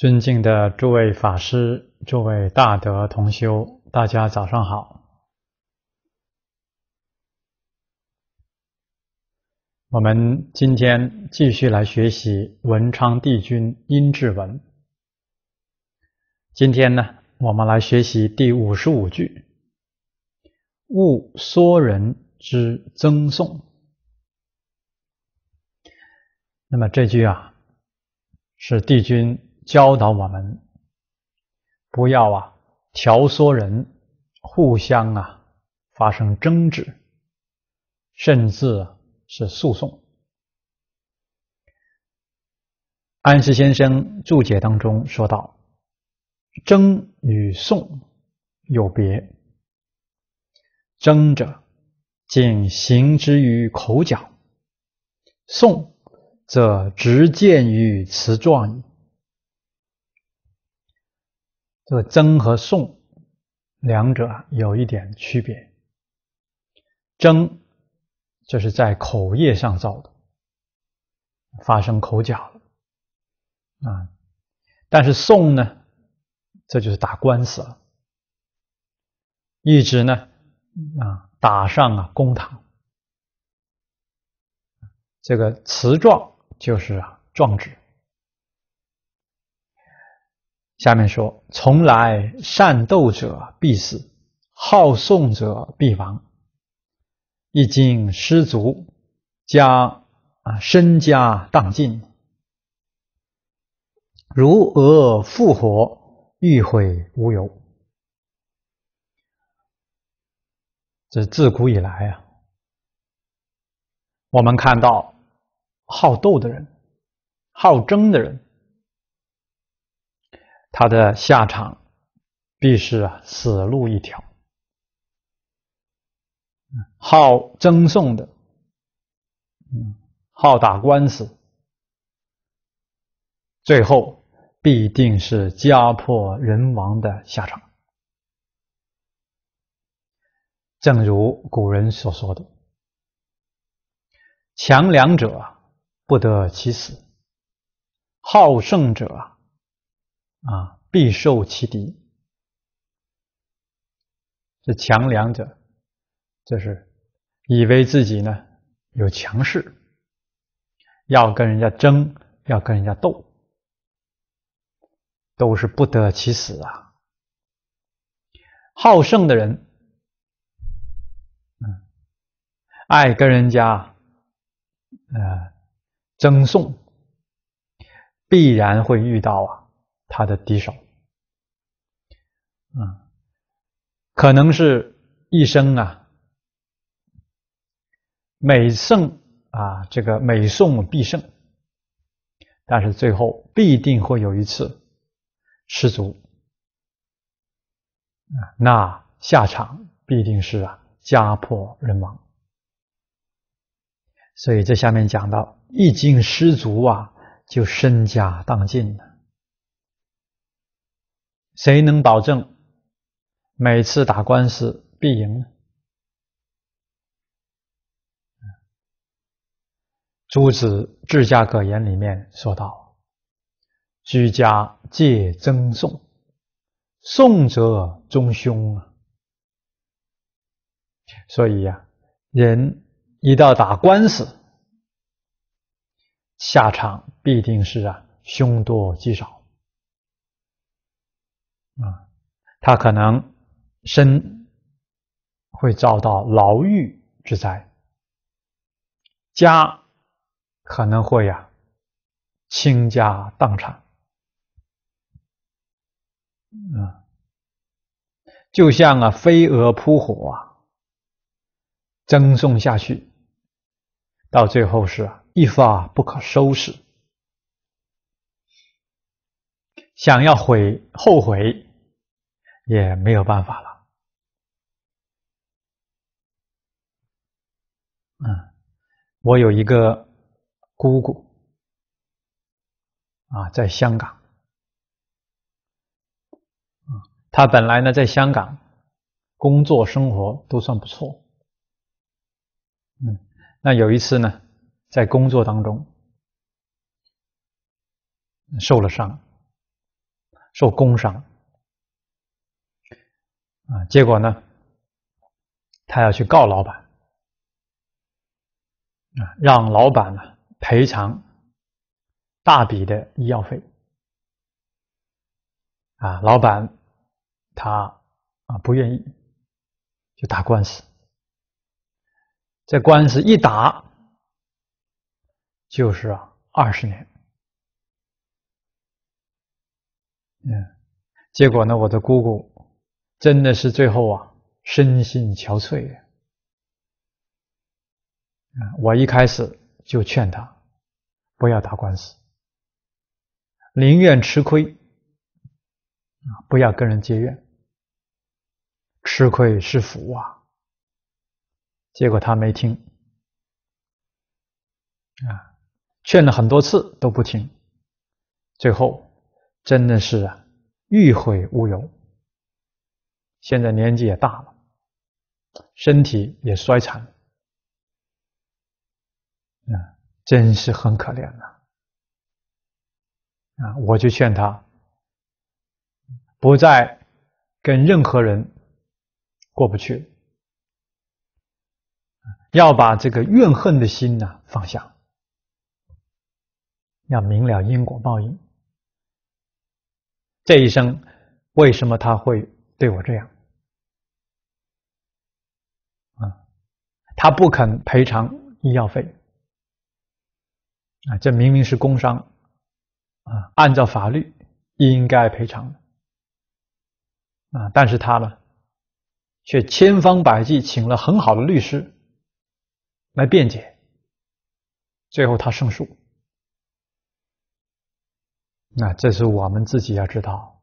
尊敬的诸位法师、诸位大德同修，大家早上好。我们今天继续来学习文昌帝君音质文。今天呢，我们来学习第五十五句：“勿说人之憎送。”那么这句啊，是帝君。教导我们不要啊调唆人互相啊发生争执，甚至是诉讼。安世先生注解当中说道：“争与讼有别，争者仅行之于口角，讼则直见于词状矣。”这个争和送两者啊有一点区别，争就是在口业上造的，发生口角了啊；但是送呢，这就是打官司了，一直呢啊打上了公堂，这个词状就是啊状纸。下面说：从来善斗者必死，好讼者必亡。一经失足，家啊身家荡尽，如蛾复活，欲毁无由。”这自古以来啊，我们看到好斗的人，好争的人。他的下场必是啊死路一条，好争讼的，好打官司，最后必定是家破人亡的下场。正如古人所说的：“强梁者不得其死，好胜者。”啊！必受其敌。这强梁者，这是以为自己呢有强势，要跟人家争，要跟人家斗，都是不得其死啊！好胜的人，嗯，爱跟人家呃争讼，必然会遇到啊。他的敌手，啊，可能是一生啊，每胜啊，这个每胜必胜，但是最后必定会有一次失足，那下场必定是啊，家破人亡。所以这下面讲到，一经失足啊，就身家荡尽了。谁能保证每次打官司必赢呢？诸子治家格言里面说道：“居家戒争讼，讼者终凶啊。”所以呀，人一到打官司，下场必定是啊，凶多吉少。啊，他可能身会遭到牢狱之灾，家可能会呀倾家荡产，啊，就像啊飞蛾扑火啊，赠送下去，到最后是啊一发不可收拾，想要悔后悔。也没有办法了。嗯，我有一个姑姑啊，在香港。啊，他本来呢在香港工作生活都算不错。嗯，那有一次呢，在工作当中受了伤，受工伤。啊，结果呢，他要去告老板，啊，让老板呢赔偿大笔的医药费，啊，老板他啊不愿意，就打官司。这官司一打就是二十年。嗯，结果呢，我的姑姑。真的是最后啊，身心憔悴啊！我一开始就劝他不要打官司，宁愿吃亏啊，不要跟人结怨，吃亏是福啊。结果他没听啊，劝了很多次都不听，最后真的是啊，欲悔无由。现在年纪也大了，身体也衰残，啊，真是很可怜呐、啊，我就劝他，不再跟任何人过不去，要把这个怨恨的心呐放下，要明了因果报应，这一生为什么他会对我这样？他不肯赔偿医药费啊！这明明是工伤啊，按照法律应该赔偿的啊，但是他呢，却千方百计请了很好的律师来辩解，最后他胜诉。那这是我们自己要知道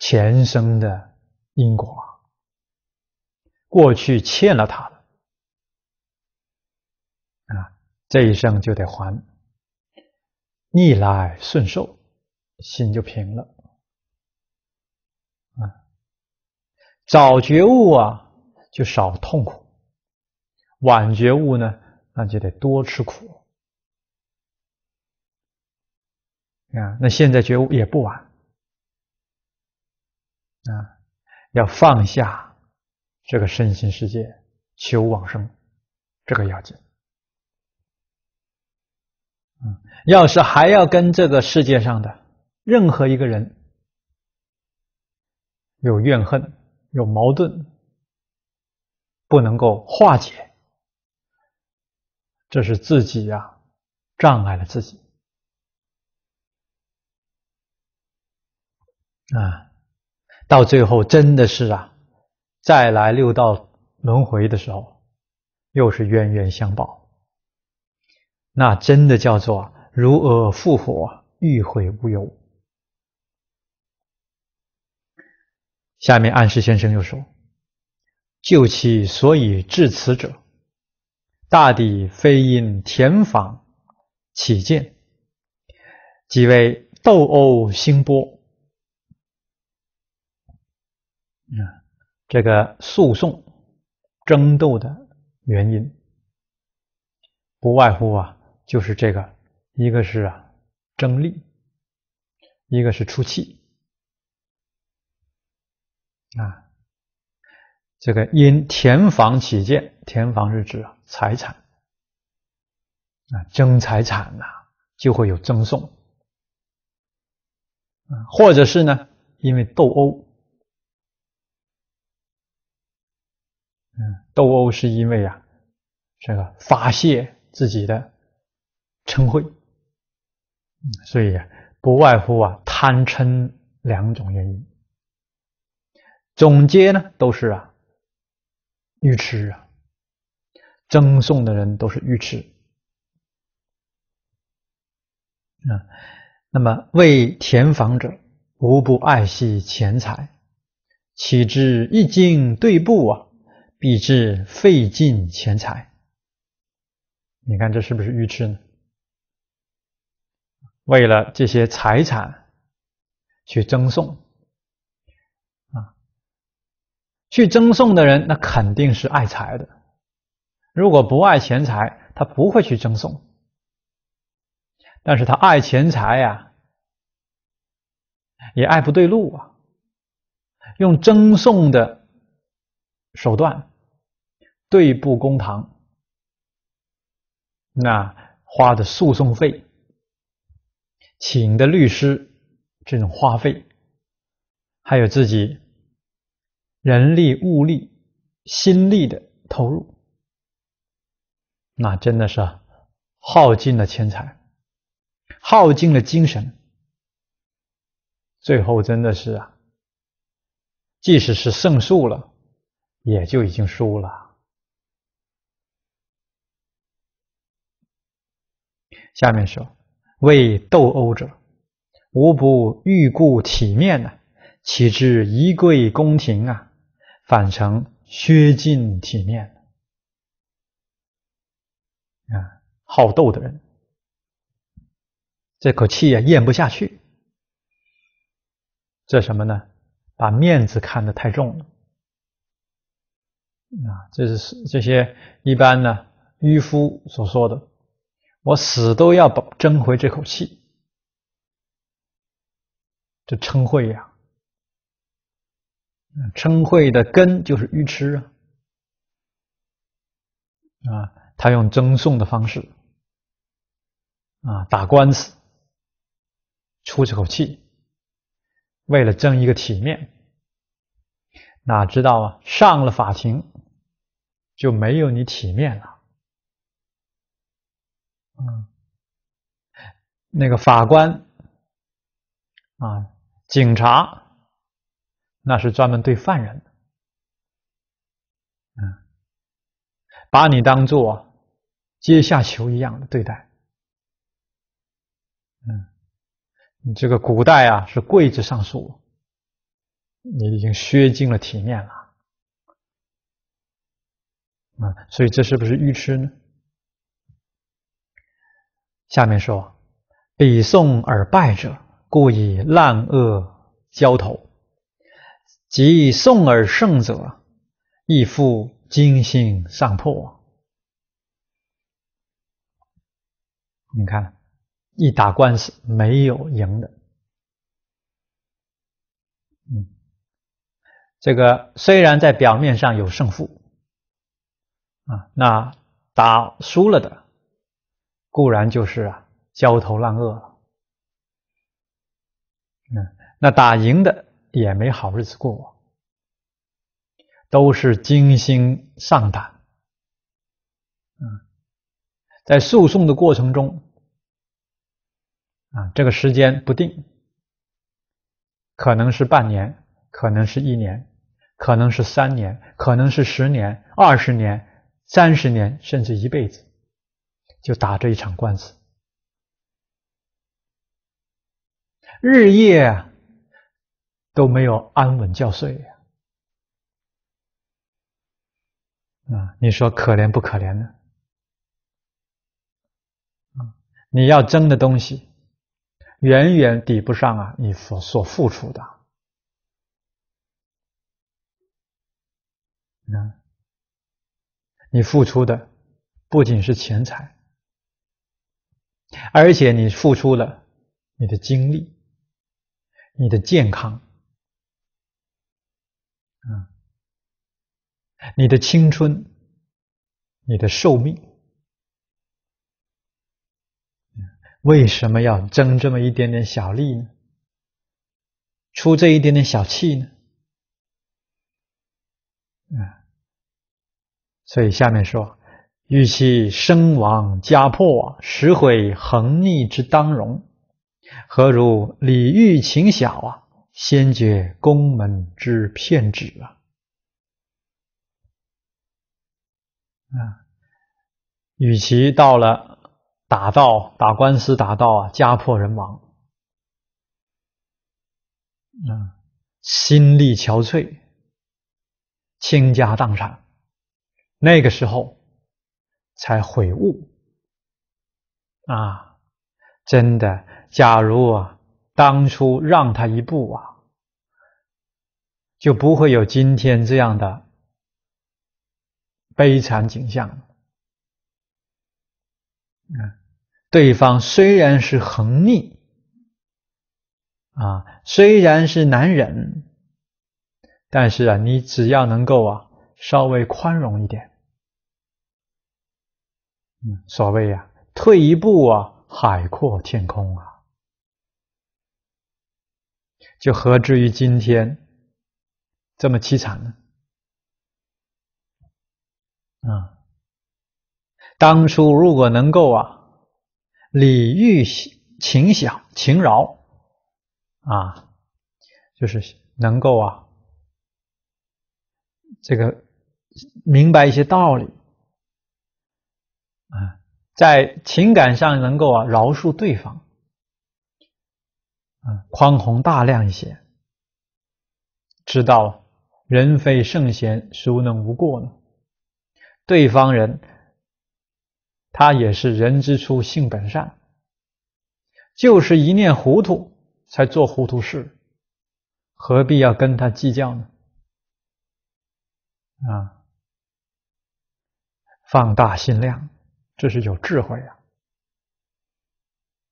前生的因果，过去欠了他的。这一生就得还，逆来顺受，心就平了。啊，早觉悟啊，就少痛苦；晚觉悟呢，那就得多吃苦。啊，那现在觉悟也不晚。啊，要放下这个身心世界，求往生，这个要紧。嗯，要是还要跟这个世界上的任何一个人有怨恨、有矛盾，不能够化解，这是自己呀，障碍了自己啊。到最后真的是啊，再来六道轮回的时候，又是冤冤相报。那真的叫做如蛾复火，欲毁无忧。下面，安示先生又说：“就其所以至此者，大抵非因田房起见，即为斗殴兴波。”啊，这个诉讼争斗的原因，不外乎啊。就是这个，一个是啊争利，一个是出气啊。这个因填房起见，填房是指财产啊，争财产呐就会有赠送，啊，或者是呢因为斗殴，嗯，斗殴是因为啊这个发泄自己的。称会，所以不外乎啊贪嗔两种原因。总结呢都是啊愚痴啊，赠送的人都是愚痴啊。那么为填房者无不爱惜钱财，岂知一经对簿啊，必至费尽钱财。你看这是不是愚痴呢？为了这些财产去争送啊，去争送的人那肯定是爱财的。如果不爱钱财，他不会去争送。但是他爱钱财呀，也爱不对路啊。用赠送的手段对簿公堂，那花的诉讼费。请的律师，这种花费，还有自己人力、物力、心力的投入，那真的是耗尽了钱财，耗尽了精神，最后真的是啊，即使是胜诉了，也就已经输了。下面说。为斗殴者，无不欲顾体面呢，岂知一贵宫廷啊，反成削尽体面啊！好斗的人，这口气也咽不下去，这什么呢？把面子看得太重了啊！这是这些一般呢迂夫所说的。我死都要保争回这口气，这称慧呀，称慧的根就是愚痴啊！啊，他用争讼的方式，啊，打官司出这口气，为了争一个体面，哪知道啊，上了法庭就没有你体面了。嗯，那个法官啊，警察，那是专门对犯人，嗯，把你当做阶下囚一样的对待，嗯，你这个古代啊是跪着上树，你已经削尽了体面了，啊，所以这是不是愚痴呢？下面说：彼送而败者，故以烂恶交头；即送而胜者，亦复精心上魄。你看，一打官司没有赢的，嗯，这个虽然在表面上有胜负啊，那打输了的。固然就是啊，焦头烂额了。嗯，那打赢的也没好日子过，都是精心上胆。嗯，在诉讼的过程中，啊，这个时间不定，可能是半年，可能是一年，可能是三年，可能是十年、二十年、三十年，甚至一辈子。就打这一场官司，日夜都没有安稳觉睡啊，你说可怜不可怜呢？你要争的东西远远抵不上啊，你所付出的。啊，你付出的不仅是钱财。而且你付出了你的精力、你的健康、啊、你的青春、你的寿命，为什么要争这么一点点小利呢？出这一点点小气呢？啊，所以下面说。与其生亡家破，实悔横逆之当容，何如礼遇情小啊？先觉公门之骗纸啊！啊，与其到了打到打官司打到啊，家破人亡，啊，心力憔悴，倾家荡产，那个时候。才悔悟啊！真的，假如啊，当初让他一步啊，就不会有今天这样的悲惨景象了。对方虽然是横逆啊，虽然是难忍，但是啊，你只要能够啊，稍微宽容一点。嗯，所谓呀，退一步啊，海阔天空啊，就何至于今天这么凄惨呢？啊，当初如果能够啊，礼遇情想情饶啊，就是能够啊，这个明白一些道理。啊，在情感上能够啊饶恕对方，啊宽宏大量一些，知道人非圣贤，孰能无过呢？对方人，他也是人之初性本善，就是一念糊涂才做糊涂事，何必要跟他计较呢？啊，放大心量。这是有智慧呀！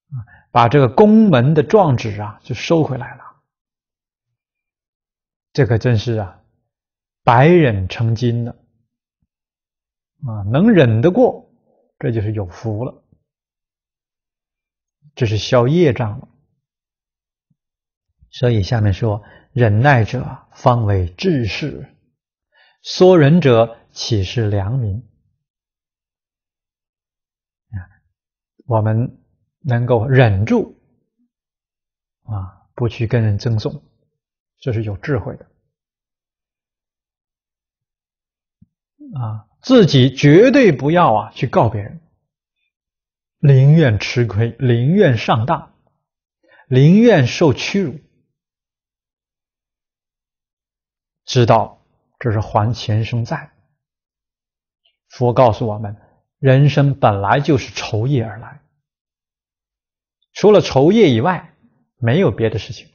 啊，把这个宫门的状纸啊，就收回来了。这可真是啊，百忍成金的啊，能忍得过，这就是有福了。这是消业障了。所以下面说：忍耐者方为智士，缩忍者岂是良民？我们能够忍住啊，不去跟人争讼，这是有智慧的啊。自己绝对不要啊去告别人，宁愿吃亏，宁愿上当，宁愿受屈辱，知道这是还前生债。佛告诉我们。人生本来就是酬业而来，除了酬业以外，没有别的事情。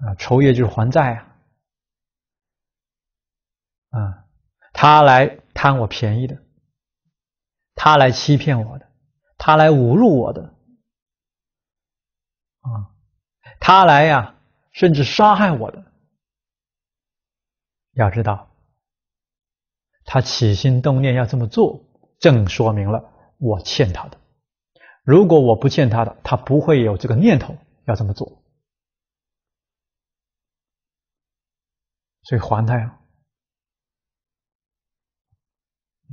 啊，酬业就是还债啊，啊，他来贪我便宜的，他来欺骗我的，他来侮辱我的，啊，他来呀，甚至杀害我的。要知道。他起心动念要这么做，正说明了我欠他的。如果我不欠他的，他不会有这个念头要这么做。所以还他呀。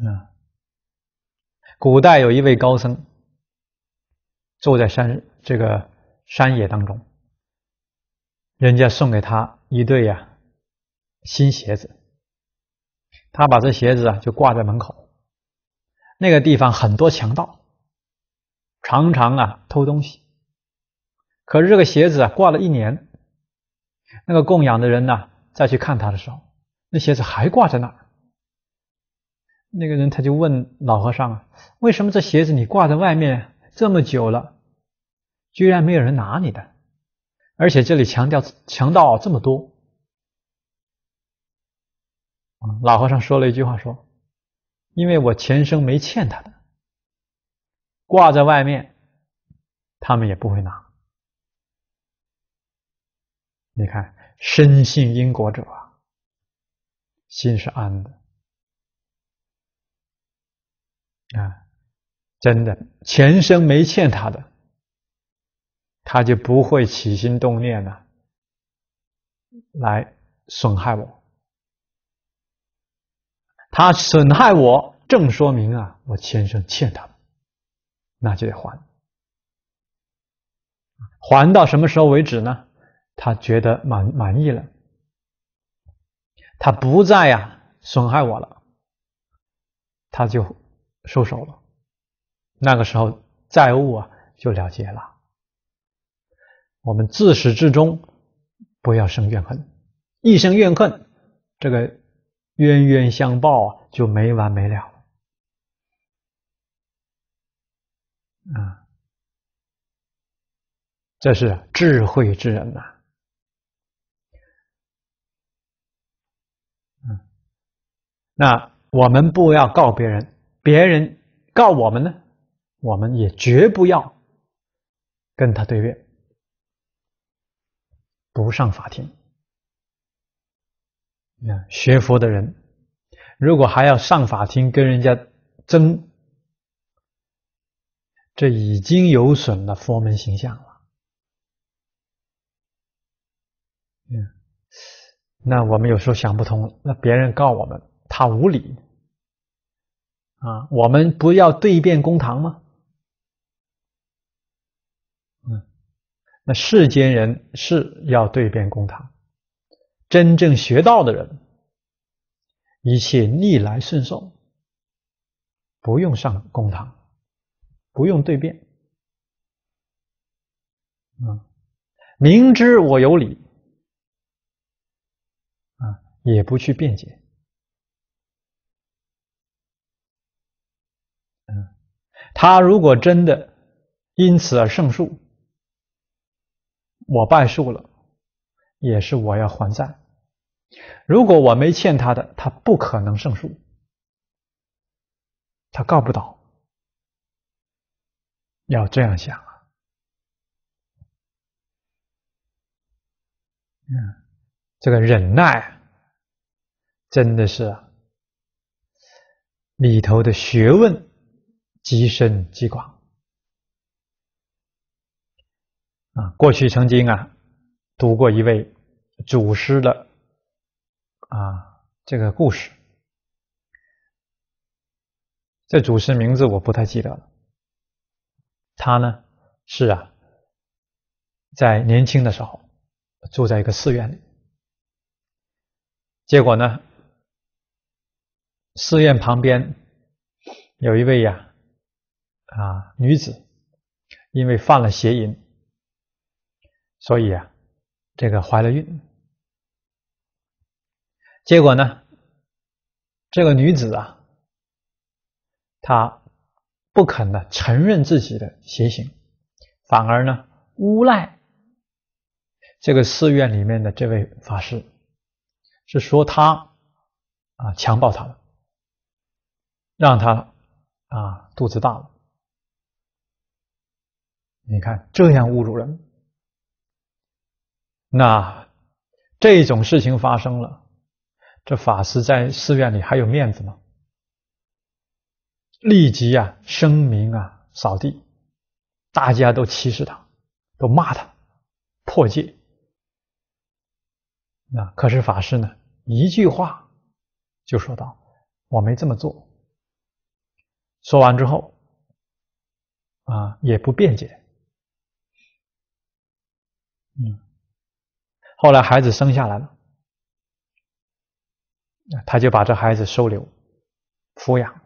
啊，古代有一位高僧，坐在山这个山野当中，人家送给他一对呀新鞋子。他把这鞋子啊就挂在门口，那个地方很多强盗，常常啊偷东西。可是这个鞋子啊挂了一年，那个供养的人呢再去看他的时候，那鞋子还挂在那儿。那个人他就问老和尚啊，为什么这鞋子你挂在外面这么久了，居然没有人拿你的？而且这里强调强盗这么多。老和尚说了一句话：“说，因为我前生没欠他的，挂在外面，他们也不会拿。你看，深信因果者啊，心是安的啊，真的前生没欠他的，他就不会起心动念了，来损害我。”他损害我，正说明啊，我前生欠他，那就得还。还到什么时候为止呢？他觉得满满意了，他不再啊损害我了，他就收手了。那个时候债务啊就了结了。我们自始至终不要生怨恨，一生怨恨，这个。冤冤相报就没完没了。啊，这是智慧之人呐。嗯，那我们不要告别人，别人告我们呢，我们也绝不要跟他对辩，不上法庭。学佛的人，如果还要上法庭跟人家争，这已经有损了佛门形象了。嗯，那我们有时候想不通，那别人告我们他无理，啊，我们不要对辩公堂吗？嗯，那世间人是要对辩公堂。真正学道的人，一切逆来顺受，不用上公堂，不用对辩，啊，明知我有理，啊，也不去辩解，嗯，他如果真的因此而胜诉，我败诉了，也是我要还债。如果我没欠他的，他不可能胜诉，他告不倒。要这样想啊，嗯，这个忍耐真的是啊，里头的学问极深极广啊。过去曾经啊，读过一位祖师的。啊，这个故事，这主持名字我不太记得了。他呢是啊，在年轻的时候住在一个寺院里，结果呢，寺院旁边有一位呀啊女子，因为犯了邪淫，所以啊，这个怀了孕。结果呢？这个女子啊，她不肯呢承认自己的邪行，反而呢诬赖这个寺院里面的这位法师，是说他啊强暴她了，让他啊肚子大了。你看这样侮辱人，那这种事情发生了。这法师在寺院里还有面子吗？立即啊，声名啊，扫地，大家都歧视他，都骂他，破戒那可是法师呢，一句话就说道：“我没这么做。”说完之后，啊，也不辩解。嗯，后来孩子生下来了。他就把这孩子收留、抚养，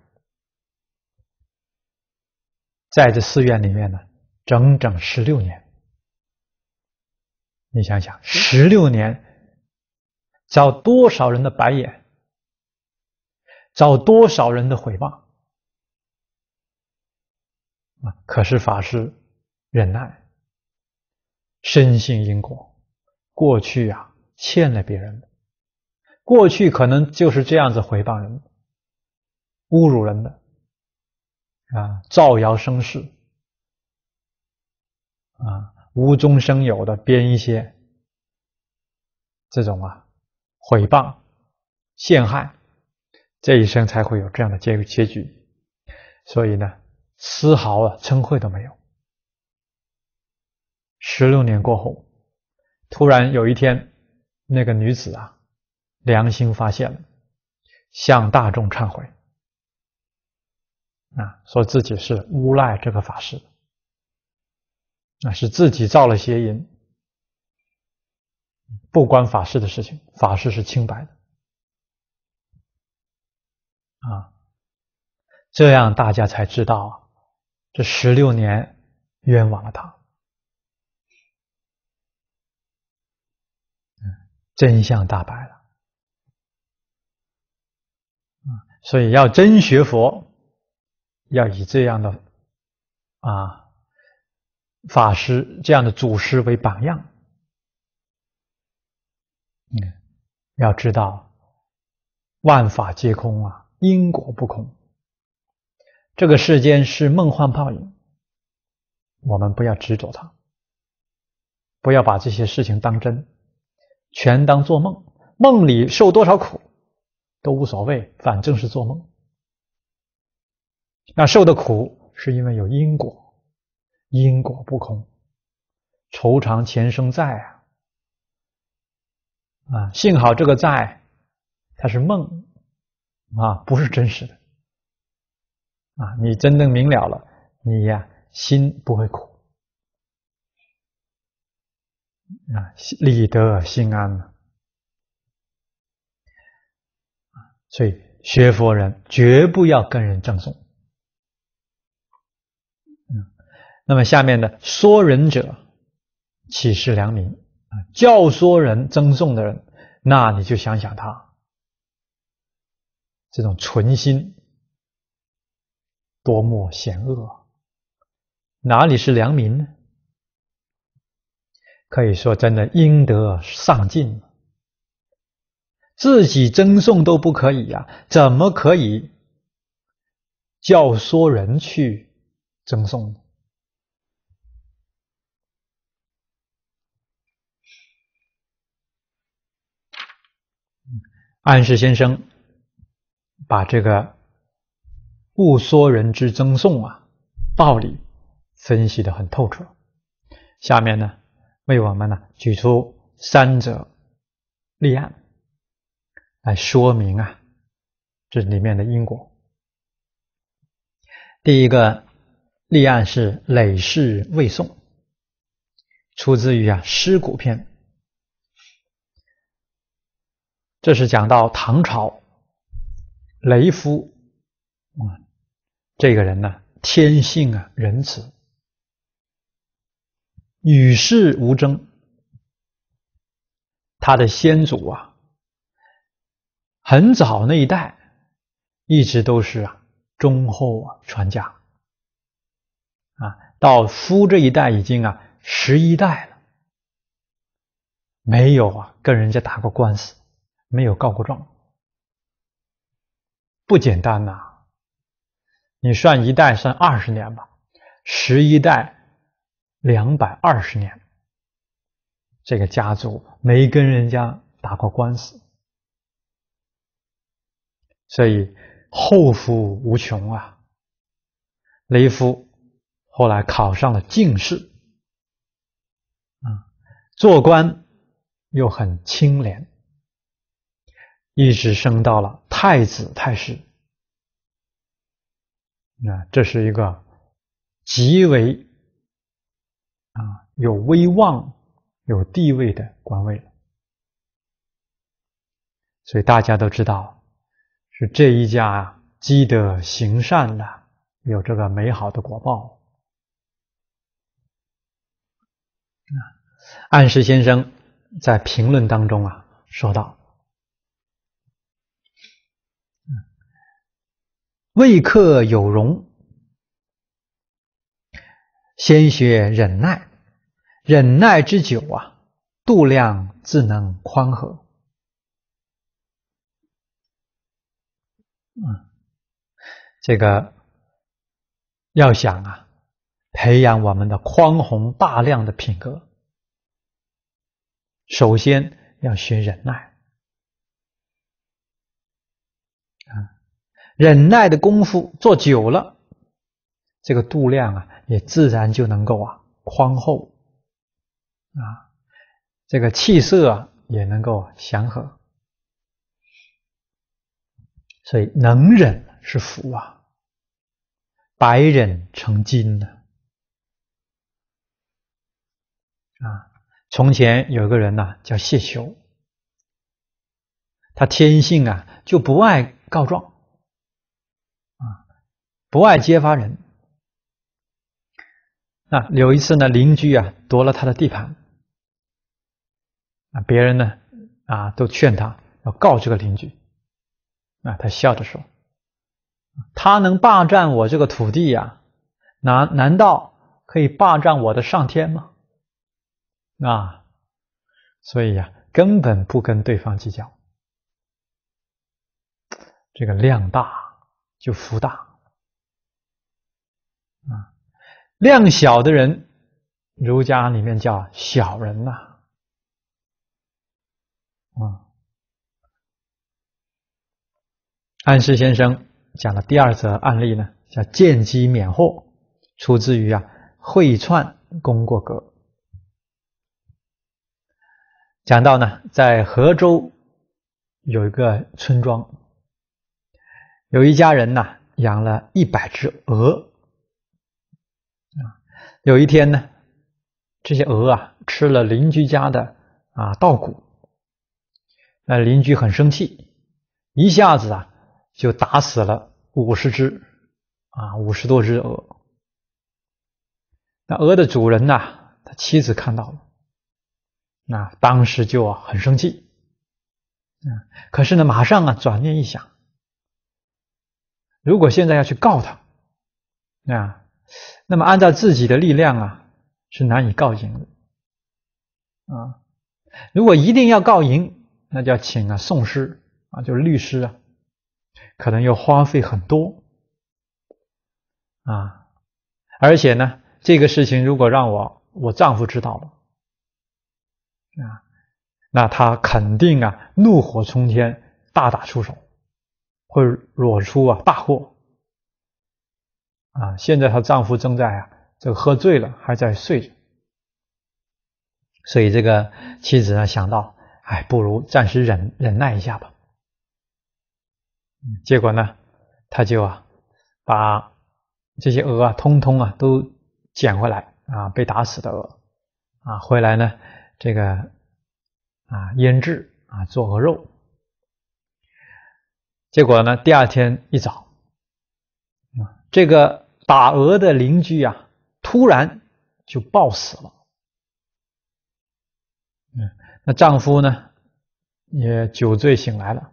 在这寺院里面呢，整整十六年。你想想，十六年遭多少人的白眼，遭多少人的毁谤啊！可是法师忍耐，深信因果，过去啊欠了别人的。过去可能就是这样子毁谤人、侮辱人的啊，造谣生事啊，无中生有的编一些这种啊毁谤、陷害，这一生才会有这样的结结局。所以呢，丝毫啊称慧都没有。十六年过后，突然有一天，那个女子啊。良心发现，了，向大众忏悔，啊，说自己是诬赖这个法师，那是自己造了邪淫，不关法师的事情，法师是清白的，啊，这样大家才知道，这十六年冤枉了他，真相大白了。所以要真学佛，要以这样的啊法师、这样的祖师为榜样。嗯，要知道万法皆空啊，因果不空。这个世间是梦幻泡影，我们不要执着它，不要把这些事情当真，全当做梦。梦里受多少苦？都无所谓，反正是做梦。那受的苦是因为有因果，因果不空，愁肠前生债啊！啊，幸好这个债它是梦啊，不是真实的啊。你真正明了了，你呀心不会苦啊，立得心安了。所以学佛人绝不要跟人赠送。那么下面的说人者岂是良民啊？教唆人赠送的人，那你就想想他这种存心多么险恶，哪里是良民呢？可以说真的阴德丧尽。自己赠送都不可以呀，怎么可以教唆人去赠送呢？暗示先生把这个误说人之赠送啊道理分析的很透彻，下面呢为我们呢举出三则例案。来说明啊，这里面的因果。第一个立案是《累世未送》，出自于啊《尸骨篇》，这是讲到唐朝雷夫啊这个人呢，天性啊仁慈，与世无争，他的先祖啊。很早那一代，一直都是啊忠厚传家，啊到夫这一代已经啊十一代了，没有啊跟人家打过官司，没有告过状，不简单呐！你算一代算二十年吧，十一代两百二十年，这个家族没跟人家打过官司。所以后福无穷啊！雷夫后来考上了进士，啊，做官又很清廉，一直升到了太子太师。那这是一个极为啊有威望、有地位的官位。所以大家都知道。是这一家啊，积德行善的，有这个美好的果报。暗示先生在评论当中啊，说道：“未克有容，先学忍耐；忍耐之久啊，度量自能宽和。”嗯，这个要想啊，培养我们的宽宏大量的品格，首先要学忍耐啊。忍耐的功夫做久了，这个度量啊，也自然就能够啊宽厚啊，这个气色啊，也能够祥和。所以能忍是福啊，百忍成金呢。啊，从前有个人呢，叫谢修，他天性啊就不爱告状，啊，不爱揭发人。啊，有一次呢，邻居啊夺了他的地盘，啊，别人呢啊都劝他要告这个邻居。啊，他笑着说：“他能霸占我这个土地呀，难难道可以霸占我的上天吗？”啊，所以呀，根本不跟对方计较。这个量大就福大，啊，量小的人，儒家里面叫小人呐，啊。安世先生讲的第二则案例呢，叫“见机免祸”，出自于啊《会串功过格》。讲到呢，在河州有一个村庄，有一家人呐养了一百只鹅。啊，有一天呢，这些鹅啊吃了邻居家的啊稻谷，那邻居很生气，一下子啊。就打死了五十只啊，五十多只鹅。那鹅的主人呐，他妻子看到了，那当时就很生气啊。可是呢，马上啊转念一想，如果现在要去告他啊，那么按照自己的力量啊，是难以告赢的啊。如果一定要告赢，那就要请啊讼师啊，就是律师啊。可能要花费很多啊，而且呢，这个事情如果让我我丈夫知道了啊，那他肯定啊怒火冲天，大打出手，会惹出啊大祸啊。现在她丈夫正在啊这个喝醉了，还在睡着，所以这个妻子呢想到，哎，不如暂时忍忍耐一下吧。结果呢，他就啊，把这些鹅啊，通通啊都捡回来啊，被打死的鹅啊，回来呢，这个啊腌制啊做鹅肉。结果呢，第二天一早，啊，这个打鹅的邻居啊，突然就暴死了。嗯，那丈夫呢，也酒醉醒来了。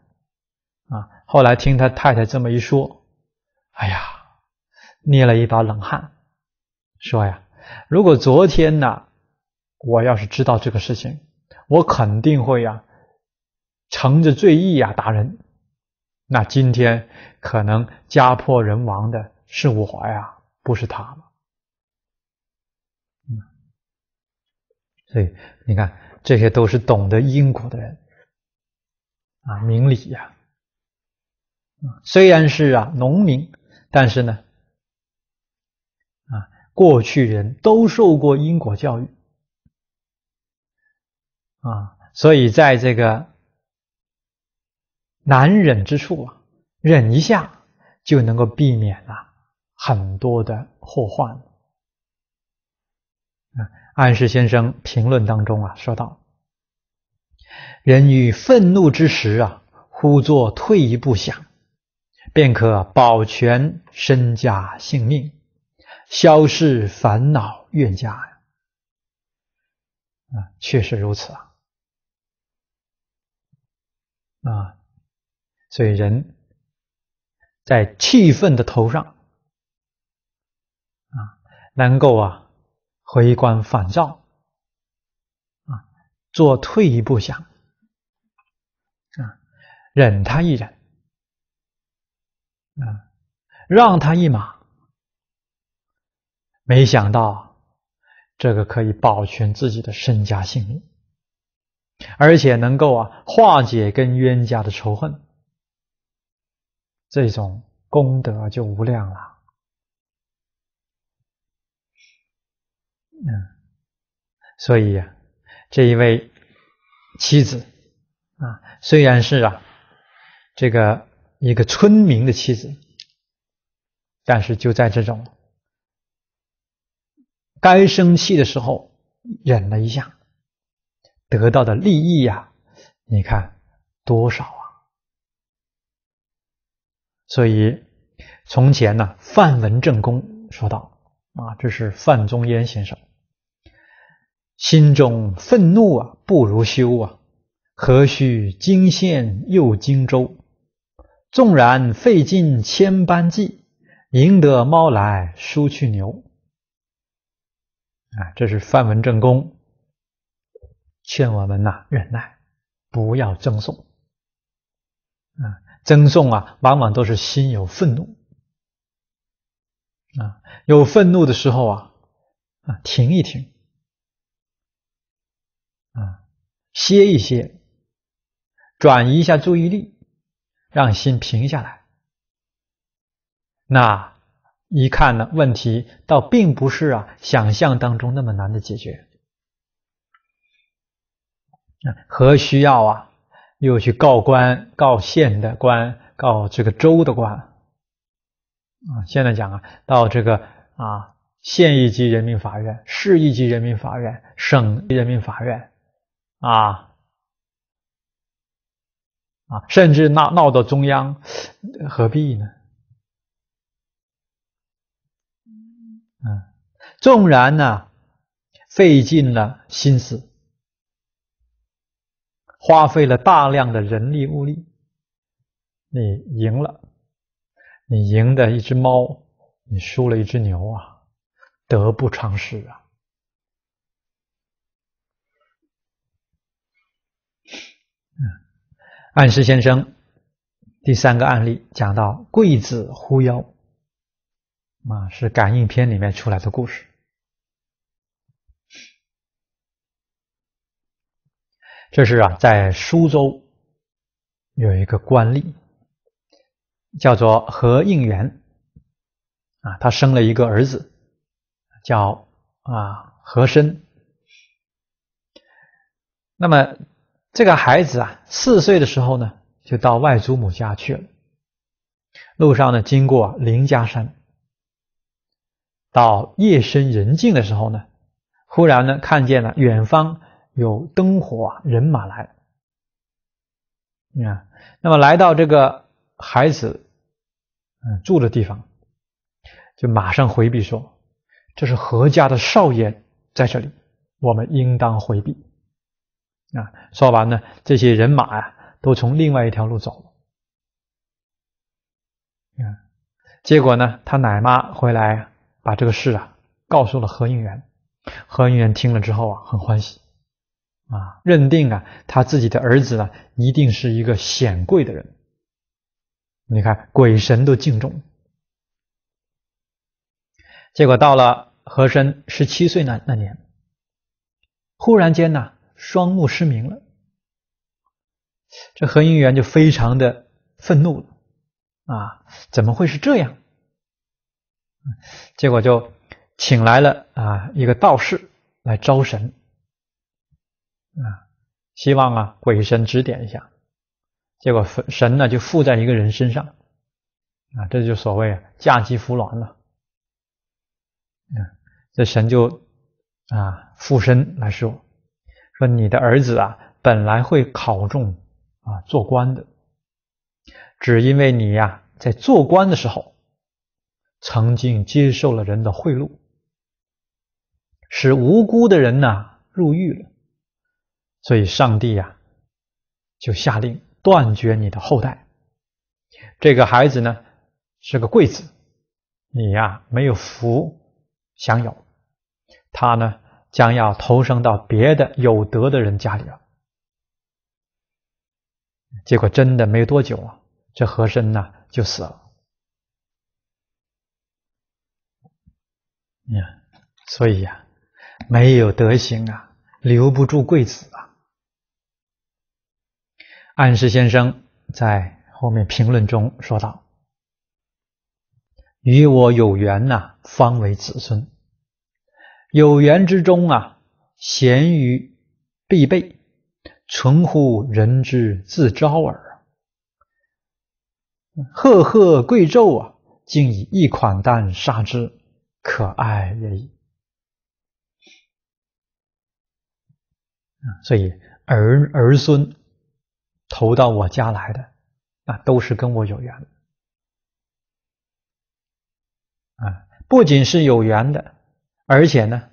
后来听他太太这么一说，哎呀，捏了一把冷汗，说呀，如果昨天呢，我要是知道这个事情，我肯定会呀，乘着醉意呀打人，那今天可能家破人亡的是我呀，不是他嗯，所以你看，这些都是懂得因果的人啊，明理呀。虽然是啊农民，但是呢，啊过去人都受过因果教育啊，所以在这个难忍之处啊，忍一下就能够避免啊很多的祸患。啊，安世先生评论当中啊说道：“人于愤怒之时啊，忽作退一步想。”便可保全身家性命，消逝烦恼怨家呀！啊，确实如此啊！啊，所以人在气愤的头上，啊，能够啊回光返照，啊，做退一步想，啊，忍他一忍。啊，让他一马，没想到这个可以保全自己的身家性命，而且能够啊化解跟冤家的仇恨，这种功德就无量了。嗯，所以呀，这一位妻子啊，虽然是啊这个。一个村民的妻子，但是就在这种该生气的时候忍了一下，得到的利益呀，你看多少啊！所以从前呢，范文正公说道：“啊，这是范仲淹先生，心中愤怒啊，不如休啊，何须惊献又荆州？”纵然费尽千般计，赢得猫来输去牛。啊，这是范文正公劝我们呐，忍耐，不要争讼。啊，争讼啊，往往都是心有愤怒。啊，有愤怒的时候啊，啊，停一停，啊，歇一歇，转移一下注意力。让心平下来，那一看呢，问题倒并不是啊想象当中那么难的解决，何需要啊又去告官、告县的官、告这个州的官啊？现在讲啊，到这个啊县一级人民法院、市一级人民法院、省人民法院啊。啊，甚至闹闹到中央，何必呢？嗯，纵然呢，费尽了心思，花费了大量的人力物力，你赢了，你赢的一只猫，你输了一只牛啊，得不偿失啊。暗示先生第三个案例讲到贵子忽妖啊，是感应篇里面出来的故事。这是啊，在苏州有一个官吏叫做何应元啊，他生了一个儿子叫啊何珅。那么。这个孩子啊，四岁的时候呢，就到外祖母家去了。路上呢，经过林家山。到夜深人静的时候呢，忽然呢，看见了远方有灯火，人马来。你看，那么来到这个孩子嗯住的地方，就马上回避说：“这是何家的少爷在这里，我们应当回避。”啊，说完呢，这些人马呀，都从另外一条路走。了。嗯，结果呢，他奶妈回来把这个事啊告诉了何应元，何应元听了之后啊，很欢喜，啊，认定啊，他自己的儿子呢，一定是一个显贵的人。你看，鬼神都敬重。结果到了和珅十七岁那那年，忽然间呢。双目失明了，这何应元就非常的愤怒了啊！怎么会是这样？结果就请来了啊一个道士来招神啊，希望啊鬼神指点一下。结果神呢就附在一个人身上啊，这就所谓嫁鸡扶鸾了。嗯，这神就啊附身来说。说你的儿子啊，本来会考中啊做官的，只因为你呀在做官的时候，曾经接受了人的贿赂，使无辜的人呐入狱了，所以上帝呀就下令断绝你的后代。这个孩子呢是个贵子，你呀没有福享有，他呢。将要投生到别的有德的人家里了，结果真的没多久啊，这和珅呢就死了。所以呀，没有德行啊，留不住贵子啊。暗室先生在后面评论中说道：“与我有缘呐，方为子孙。”有缘之中啊，贤于必备，存乎人之自招耳。赫赫贵胄啊，竟以一款丹杀之，可爱也矣。所以儿儿孙投到我家来的，那都是跟我有缘啊，不仅是有缘的。而且呢，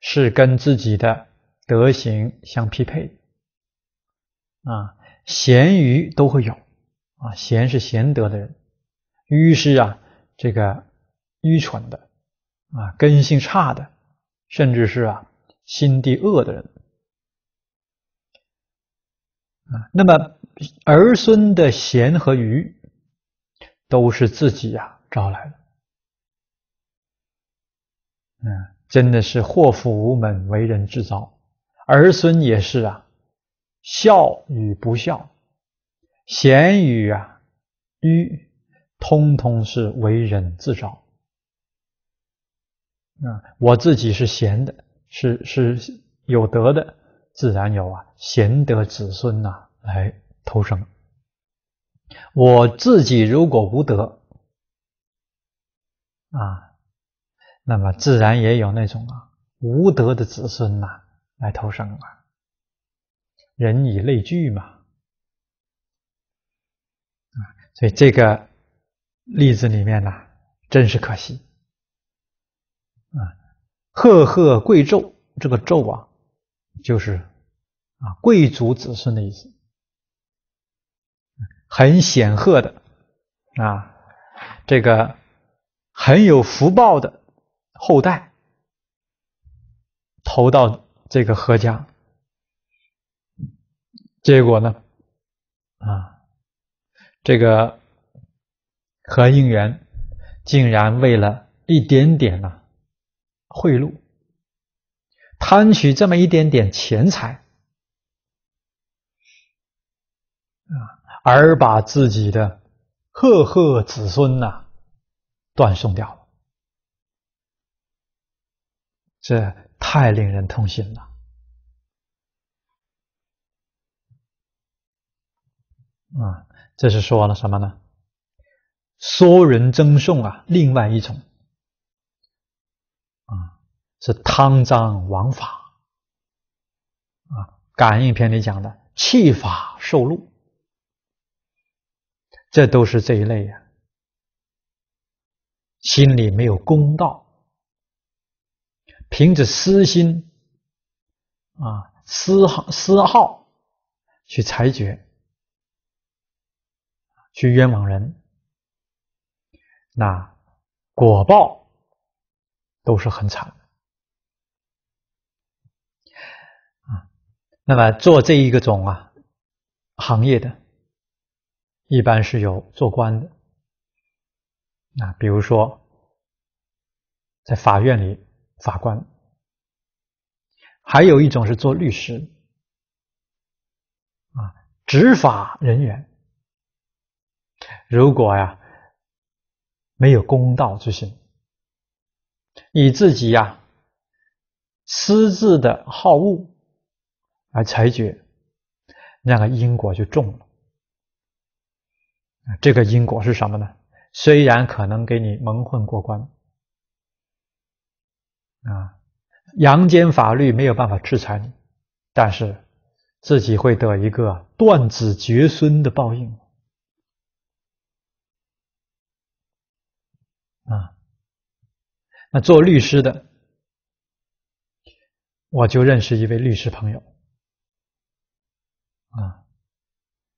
是跟自己的德行相匹配的啊。贤愚都会有啊，贤是贤德的人，愚是啊这个愚蠢的啊，根性差的，甚至是啊心地恶的人啊。那么儿孙的贤和愚，都是自己呀招来的。嗯，真的是祸福无门，为人自招；儿孙也是啊，孝与不孝，贤与啊愚，通通是为人自招。啊，我自己是贤的，是是有德的，自然有啊贤德子孙呐来投生。我自己如果无德，啊。那么自然也有那种啊无德的子孙呐来投生啊。人以类聚嘛，啊，所以这个例子里面呢真是可惜啊，赫赫贵胄，这个胄啊就是啊贵族子孙的意思，很显赫的啊，这个很有福报的。后代投到这个何家，结果呢？啊，这个何应元竟然为了一点点呐贿赂，贪取这么一点点钱财啊，而把自己的赫赫子孙呐断送掉了。这太令人痛心了啊！这是说了什么呢？说人争讼啊，另外一种啊是贪赃枉法啊。感应篇里讲的弃法受禄，这都是这一类呀。心里没有公道。凭着私心啊、私好、私好去裁决、去冤枉人，那果报都是很惨的啊。那么做这一个种啊行业的，一般是有做官的那比如说在法院里。法官，还有一种是做律师啊，执法人员，如果呀没有公道之心，你自己呀私自的好恶来裁决，那个因果就重了。这个因果是什么呢？虽然可能给你蒙混过关。啊，阳间法律没有办法制裁你，但是自己会得一个断子绝孙的报应。啊，那做律师的，我就认识一位律师朋友，啊，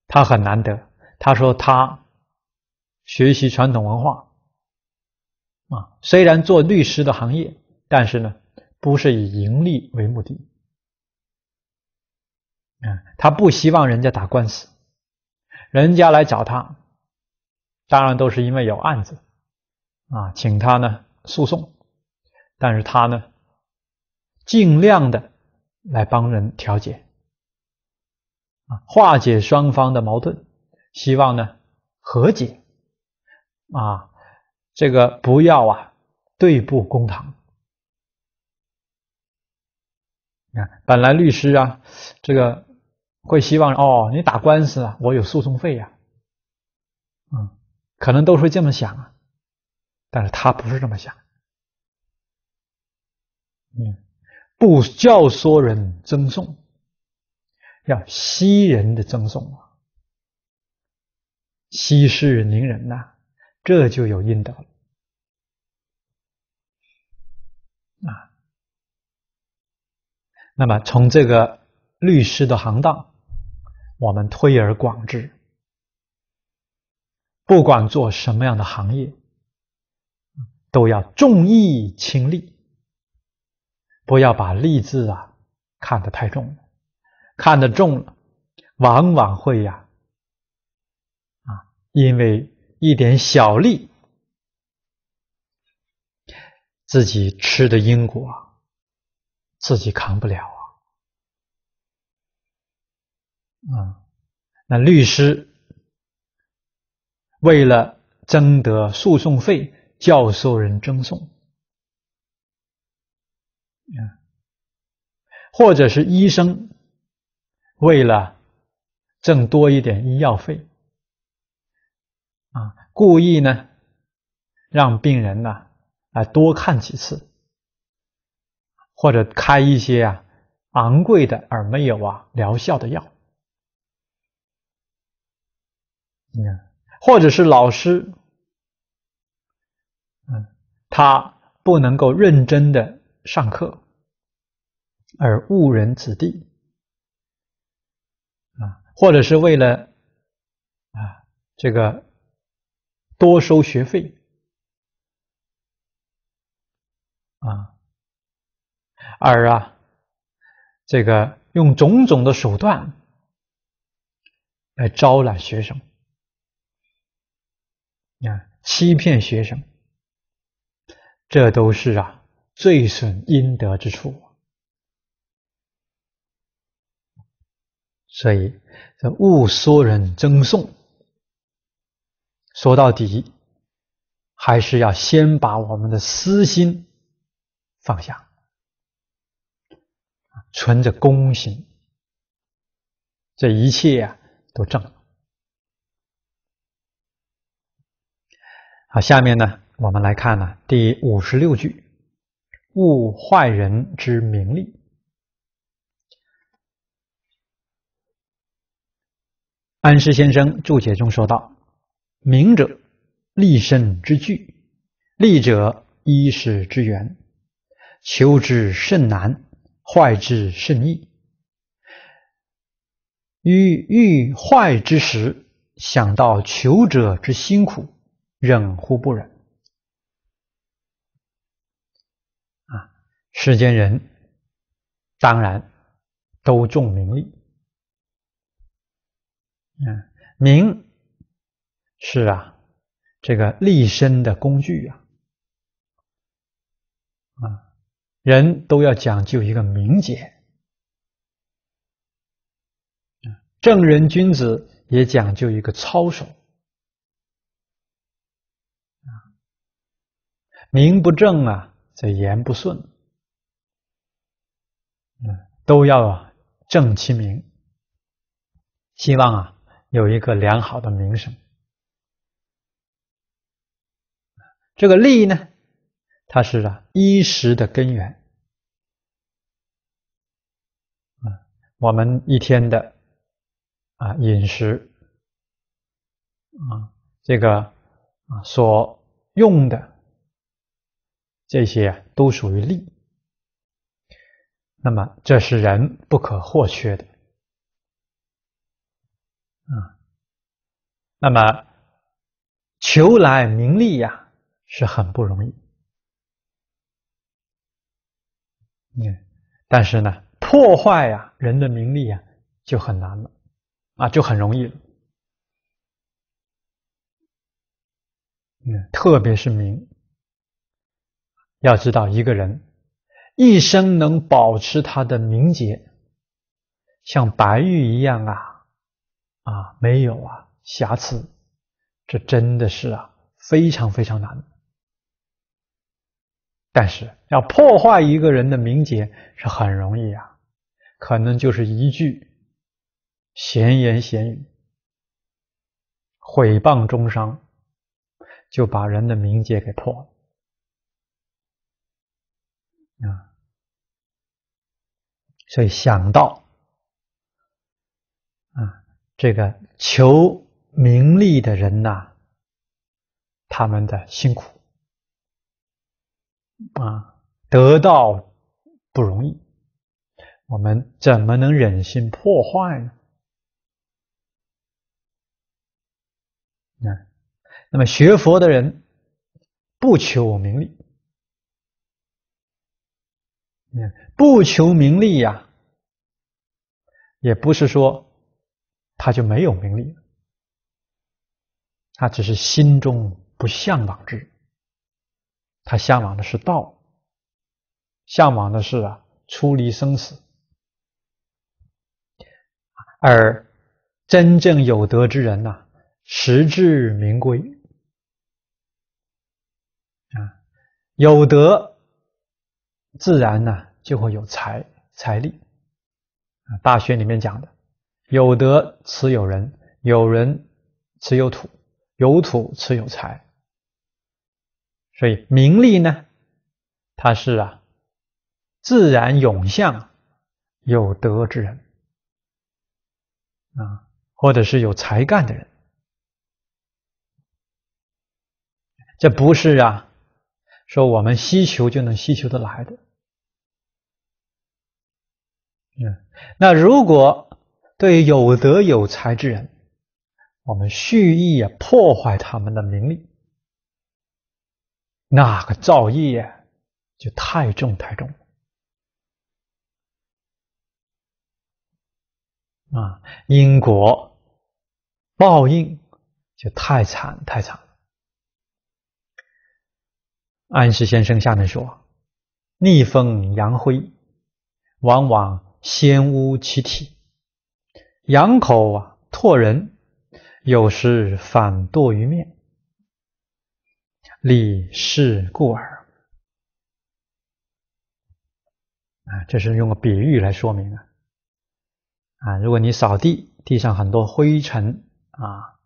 他很难得，他说他学习传统文化，啊，虽然做律师的行业。但是呢，不是以盈利为目的，啊，他不希望人家打官司，人家来找他，当然都是因为有案子，啊，请他呢诉讼，但是他呢，尽量的来帮人调解，啊，化解双方的矛盾，希望呢和解，啊，这个不要啊对簿公堂。本来律师啊，这个会希望哦，你打官司啊，我有诉讼费呀，嗯，可能都会这么想啊，但是他不是这么想，嗯，不教唆人赠送，要息人的赠送啊，息事宁人呐，这就有德得。那么，从这个律师的行当，我们推而广之，不管做什么样的行业，都要重义轻利，不要把利字啊看得太重了。看得重了，往往会呀，啊，因为一点小利，自己吃的因果。自己扛不了啊，啊，那律师为了争得诉讼费，教唆人争讼，啊，或者是医生为了挣多一点医药费，啊，故意呢让病人呢啊多看几次。或者开一些啊昂贵的而没有啊疗效的药，嗯，或者是老师，嗯，他不能够认真的上课，而误人子弟啊，或者是为了啊这个多收学费啊。而啊，这个用种种的手段来招揽学生，啊，欺骗学生，这都是啊最损阴德之处。所以这勿说人争送，说到底，还是要先把我们的私心放下。存着公心，这一切呀都正。好，下面呢，我们来看呢第五十六句：勿坏人之名利。安师先生注解中说道：“名者，立身之具；利者，衣食之源。求之甚难。”坏之甚易，于欲坏之时，想到求者之辛苦，忍乎不忍？啊，世间人当然都重名利，嗯，名是啊，这个立身的工具啊，啊。人都要讲究一个名节，正人君子也讲究一个操守。名不正啊，则言不顺。嗯，都要正其名，希望啊有一个良好的名声。这个利呢？它是啊，衣食的根源啊，我们一天的啊饮食啊，这个啊所用的这些都属于利，那么这是人不可或缺的啊，那么求来名利呀是很不容易。嗯，但是呢，破坏呀，人的名利啊，就很难了，啊，就很容易了。嗯，特别是名，要知道一个人一生能保持他的名节，像白玉一样啊，啊，没有啊瑕疵，这真的是啊非常非常难。但是要破坏一个人的名节是很容易啊，可能就是一句闲言闲语、毁谤中伤，就把人的名节给破了啊。所以想到啊，这个求名利的人呐，他们的辛苦。啊，得到不容易，我们怎么能忍心破坏呢？那，那么学佛的人不求名利，不求名利呀，也不是说他就没有名利了，他只是心中不向往之。他向往的是道，向往的是啊，出离生死。而真正有德之人呐，实至名归啊，有德自然呢就会有财财力。啊，《大学》里面讲的，有德持有仁，有人持有土，有土持有财。所以名利呢，它是啊，自然涌向有德之人啊，或者是有才干的人。这不是啊，说我们希求就能希求得来的。嗯，那如果对有德有才之人，我们蓄意啊破坏他们的名利。那个造业就太重太重了啊，因果报应就太惨太惨了。安世先生下面说：逆风扬灰，往往先污其体；扬口啊唾人，有时反堕于面。力事故耳啊，这是用个比喻来说明啊。啊，如果你扫地，地上很多灰尘啊，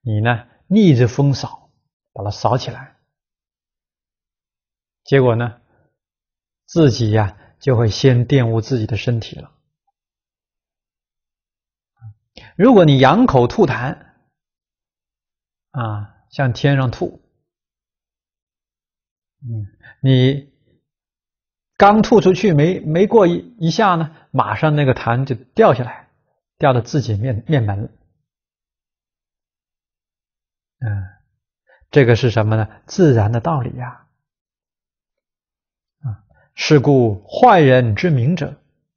你呢逆着风扫，把它扫起来，结果呢，自己呀就会先玷污自己的身体了。如果你仰口吐痰啊，向天上吐。嗯，你刚吐出去没没过一一下呢，马上那个痰就掉下来，掉到自己面面门了。嗯，这个是什么呢？自然的道理呀。啊，是故坏人之名者，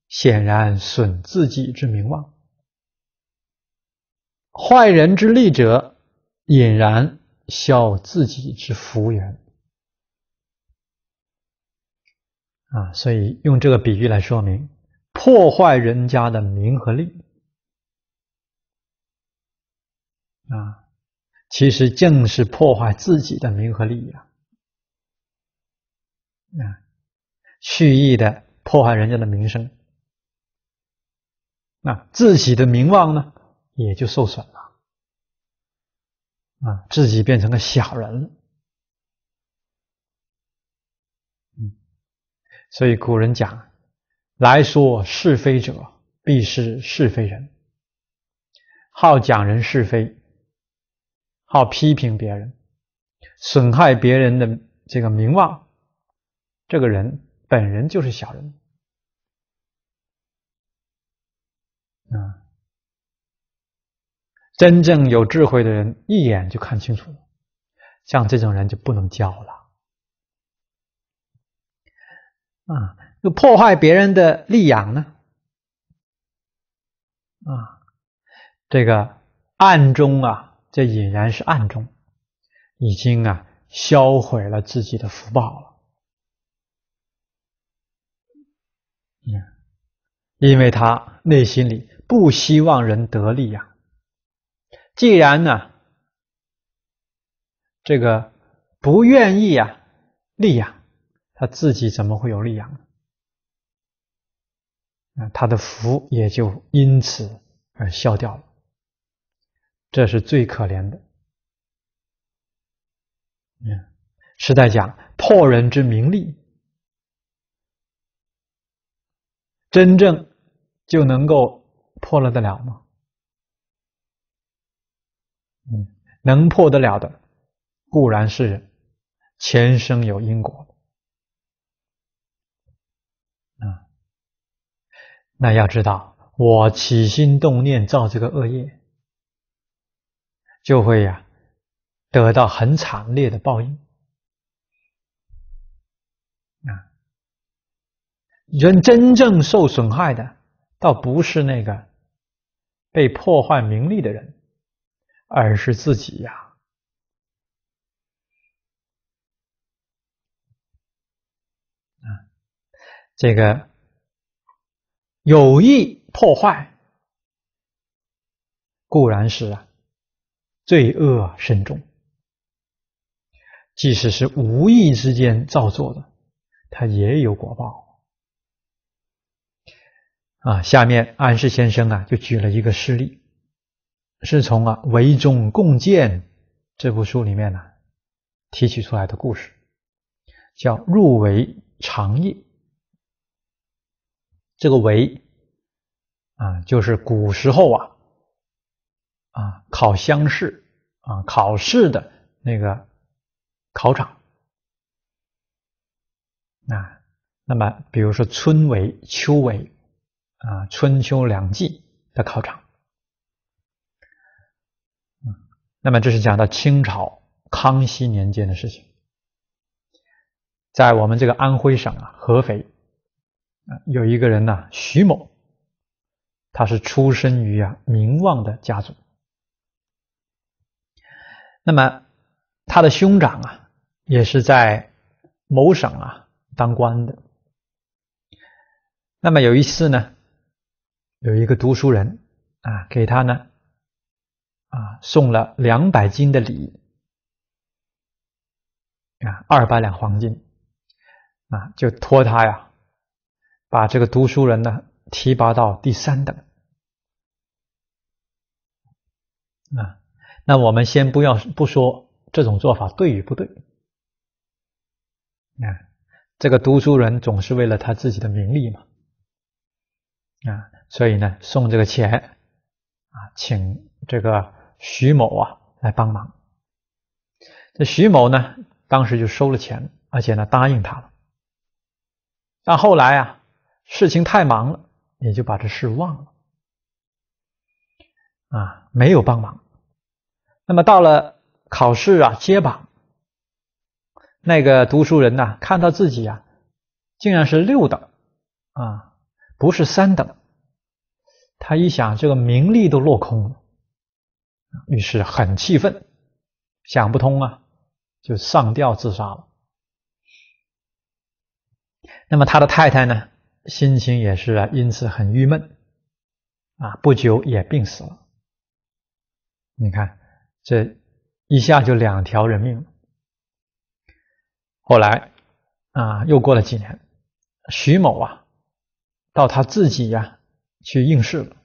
显然损自己之名望；坏人之利者，引然消自己之福缘。啊，所以用这个比喻来说明，破坏人家的名和利，啊，其实正是破坏自己的名和利呀。啊，蓄意的破坏人家的名声，那自己的名望呢，也就受损了。啊，自己变成个小人了。所以古人讲，来说是非者，必是是非人。好讲人是非，好批评别人，损害别人的这个名望，这个人本人就是小人。啊，真正有智慧的人一眼就看清楚，像这种人就不能交了。啊，就破坏别人的利养呢？啊，这个暗中啊，这俨然是暗中，已经啊，销毁了自己的福报了。嗯，因为他内心里不希望人得利呀。既然呢，这个不愿意呀，利呀。他自己怎么会有力量呢？啊，他的福也就因此而消掉了，这是最可怜的。嗯，是在讲破人之名利，真正就能够破了得了吗？嗯，能破得了的，固然是人前生有因果。那要知道，我起心动念造这个恶业，就会呀得到很惨烈的报应。啊，人真正受损害的，倒不是那个被破坏名利的人，而是自己呀。啊，这个。有意破坏，固然是啊罪恶深重；即使是无意之间造作的，他也有果报啊。下面安世先生啊就举了一个事例，是从啊《唯中共建》这部书里面呢提取出来的故事，叫入围长夜。这个“围”啊，就是古时候啊啊考乡试啊考试的那个考场啊。那么，比如说春闱、秋闱啊，春秋两季的考场。那么这是讲到清朝康熙年间的事情，在我们这个安徽省啊合肥。啊，有一个人呢，徐某，他是出生于啊名望的家族。那么他的兄长啊，也是在某省啊当官的。那么有一次呢，有一个读书人啊，给他呢啊送了两百斤的礼啊，二百两黄金啊，就托他呀。把这个读书人呢提拔到第三等啊！那我们先不要不说这种做法对与不对啊？这个读书人总是为了他自己的名利嘛啊！所以呢，送这个钱啊，请这个徐某啊来帮忙。这徐某呢，当时就收了钱，而且呢答应他了。但后来啊。事情太忙了，也就把这事忘了啊，没有帮忙。那么到了考试啊，揭榜，那个读书人呐，看到自己啊，竟然是六等啊，不是三等。他一想，这个名利都落空了，于是很气愤，想不通啊，就上吊自杀了。那么他的太太呢？心情也是啊，因此很郁闷啊，不久也病死了。你看，这一下就两条人命。后来啊，又过了几年，徐某啊，到他自己呀去应试了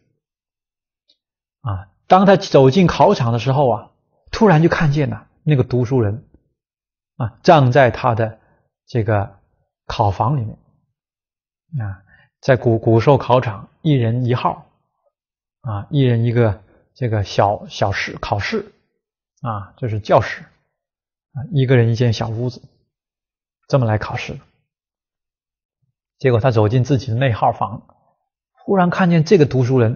啊。当他走进考场的时候啊，突然就看见了那个读书人啊，站在他的这个考房里面。啊，在古古受考场，一人一号，啊，一人一个这个小小试考试，啊，就是教室，啊，一个人一间小屋子，这么来考试。结果他走进自己的内号房，忽然看见这个读书人，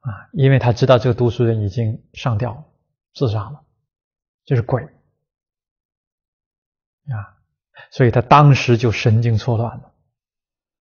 啊，因为他知道这个读书人已经上吊自杀了，这是鬼，啊，所以他当时就神经错乱了。